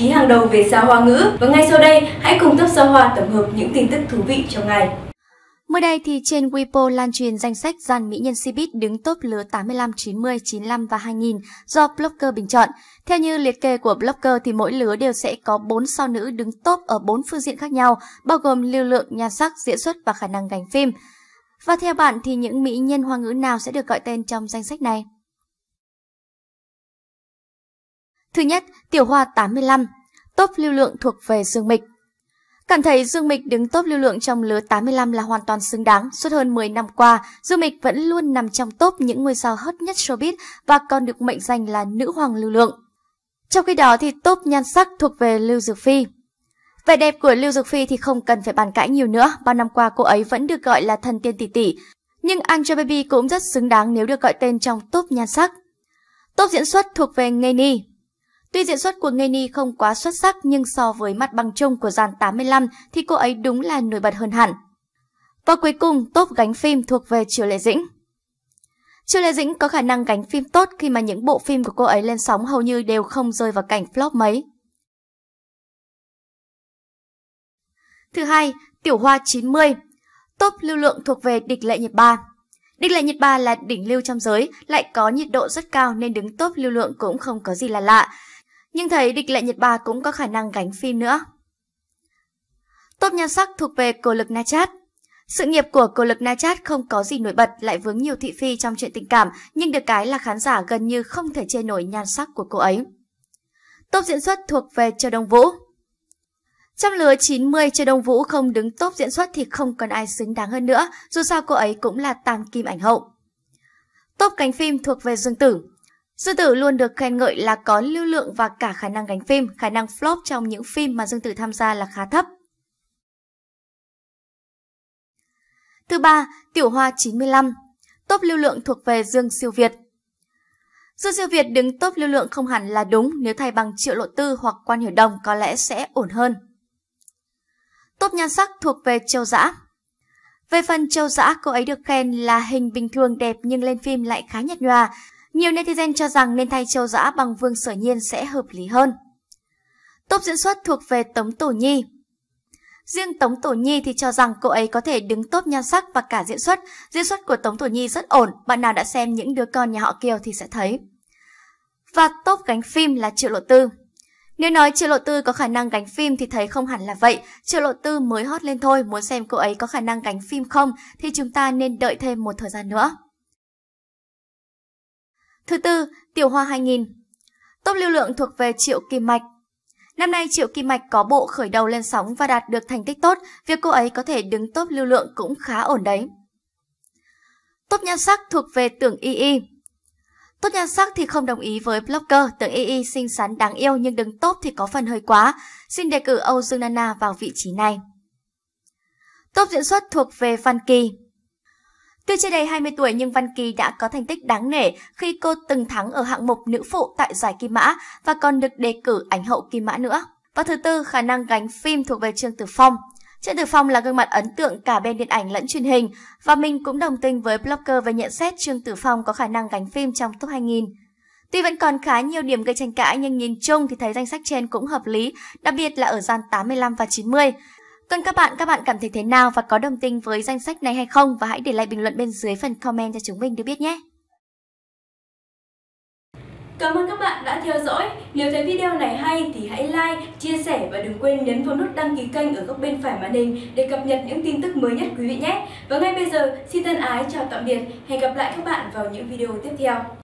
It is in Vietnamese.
chí hàng đầu về sao hoa ngữ. Và ngay sau đây, hãy cùng Top sao Hoa tổng hợp những tin tức thú vị trong ngày. Mới đây thì trên Weibo lan truyền danh sách dàn mỹ nhân Cbiz đứng top lứa 85, 90, 95 và 2000 do blogger bình chọn. Theo như liệt kê của blogger thì mỗi lứa đều sẽ có 4 sao nữ đứng top ở 4 phương diện khác nhau, bao gồm lưu lượng, nhan sắc, diễn xuất và khả năng gánh phim. Và theo bạn thì những mỹ nhân hoa ngữ nào sẽ được gọi tên trong danh sách này? Thứ nhất, tiểu hoa 85, top lưu lượng thuộc về Dương Mịch. Cảm thấy Dương Mịch đứng top lưu lượng trong lứa 85 là hoàn toàn xứng đáng. Suốt hơn 10 năm qua, Dương Mịch vẫn luôn nằm trong top những ngôi sao hot nhất showbiz và còn được mệnh danh là nữ hoàng lưu lượng. Trong khi đó thì top nhan sắc thuộc về Lưu Dược Phi. Vẻ đẹp của Lưu Dược Phi thì không cần phải bàn cãi nhiều nữa, bao năm qua cô ấy vẫn được gọi là thần tiên tỷ tỷ, nhưng Angel Baby cũng rất xứng đáng nếu được gọi tên trong top nhan sắc. Top diễn xuất thuộc về ngay Ni. Tuy diễn xuất của Ngeni không quá xuất sắc nhưng so với mặt bằng chung của dàn 85 thì cô ấy đúng là nổi bật hơn hẳn. Và cuối cùng, top gánh phim thuộc về Triều Lệ Dĩnh. Triều Lệ Dĩnh có khả năng gánh phim tốt khi mà những bộ phim của cô ấy lên sóng hầu như đều không rơi vào cảnh flop mấy. Thứ hai, Tiểu Hoa 90. Top lưu lượng thuộc về Địch Lệ Nhật Ba. Địch Lệ Nhật Ba là đỉnh lưu trong giới, lại có nhiệt độ rất cao nên đứng top lưu lượng cũng không có gì là lạ nhưng thấy địch lệ Nhật Bà cũng có khả năng gánh phim nữa. Tốt nhan sắc thuộc về cô lực Na Chát. Sự nghiệp của cô lực Na Chát không có gì nổi bật lại vướng nhiều thị phi trong chuyện tình cảm, nhưng được cái là khán giả gần như không thể chê nổi nhan sắc của cô ấy. Top diễn xuất thuộc về Châu Đông Vũ. Trong lứa 90 Châu Đông Vũ không đứng top diễn xuất thì không còn ai xứng đáng hơn nữa, dù sao cô ấy cũng là tam kim ảnh hậu. Top cánh phim thuộc về Dương Tử. Dương Tử luôn được khen ngợi là có lưu lượng và cả khả năng gánh phim, khả năng flop trong những phim mà Dương Tử tham gia là khá thấp. Thứ ba, Tiểu Hoa 95, top lưu lượng thuộc về Dương Siêu Việt. Dương Siêu Việt đứng top lưu lượng không hẳn là đúng nếu thay bằng Triệu Lộ Tư hoặc Quan Hiểu Đồng có lẽ sẽ ổn hơn. Top nhan sắc thuộc về Châu Dã. Về phần Châu Dã, cô ấy được khen là hình bình thường đẹp nhưng lên phim lại khá nhạt nhòa, nhiều netizen cho rằng nên thay Châu Giã bằng Vương Sở Nhiên sẽ hợp lý hơn. Top diễn xuất thuộc về Tống Tổ Nhi. Riêng Tống Tổ Nhi thì cho rằng cô ấy có thể đứng top nhan sắc và cả diễn xuất. Diễn xuất của Tống Tổ Nhi rất ổn, bạn nào đã xem những đứa con nhà họ Kiều thì sẽ thấy. Và top gánh phim là Triệu Lộ Tư. Nếu nói Triệu Lộ Tư có khả năng gánh phim thì thấy không hẳn là vậy. Triệu Lộ Tư mới hot lên thôi, muốn xem cô ấy có khả năng gánh phim không thì chúng ta nên đợi thêm một thời gian nữa. Thứ tư, tiểu hoa 2000. Top lưu lượng thuộc về Triệu Kim Mạch. Năm nay Triệu Kim Mạch có bộ khởi đầu lên sóng và đạt được thành tích tốt, việc cô ấy có thể đứng top lưu lượng cũng khá ổn đấy. Top nhan sắc thuộc về tưởng y y. Tốt nhan sắc thì không đồng ý với blogger, tưởng y y xinh xắn đáng yêu nhưng đứng top thì có phần hơi quá. Xin đề cử Âu Dương Nana vào vị trí này. Top diễn xuất thuộc về Văn Kỳ. Tuy chưa đầy 20 tuổi nhưng Văn Kỳ đã có thành tích đáng nể khi cô từng thắng ở hạng mục nữ phụ tại giải Kim Mã và còn được đề cử ảnh hậu Kim Mã nữa. Và thứ tư, khả năng gánh phim thuộc về Trương Tử Phong. Trương Tử Phong là gương mặt ấn tượng cả bên điện ảnh lẫn truyền hình và mình cũng đồng tình với blogger về nhận xét Trương Tử Phong có khả năng gánh phim trong top 2000. Tuy vẫn còn khá nhiều điểm gây tranh cãi nhưng nhìn chung thì thấy danh sách trên cũng hợp lý, đặc biệt là ở gian 85 và 90. Còn vâng, các bạn, các bạn cảm thấy thế nào và có đồng tình với danh sách này hay không? Và hãy để lại bình luận bên dưới phần comment cho chúng mình được biết nhé! Cảm ơn các bạn đã theo dõi. Nếu thấy video này hay thì hãy like, chia sẻ và đừng quên nhấn vào nút đăng ký kênh ở góc bên phải màn hình để cập nhật những tin tức mới nhất quý vị nhé. Và ngay bây giờ, xin thân ái chào tạm biệt. Hẹn gặp lại các bạn vào những video tiếp theo.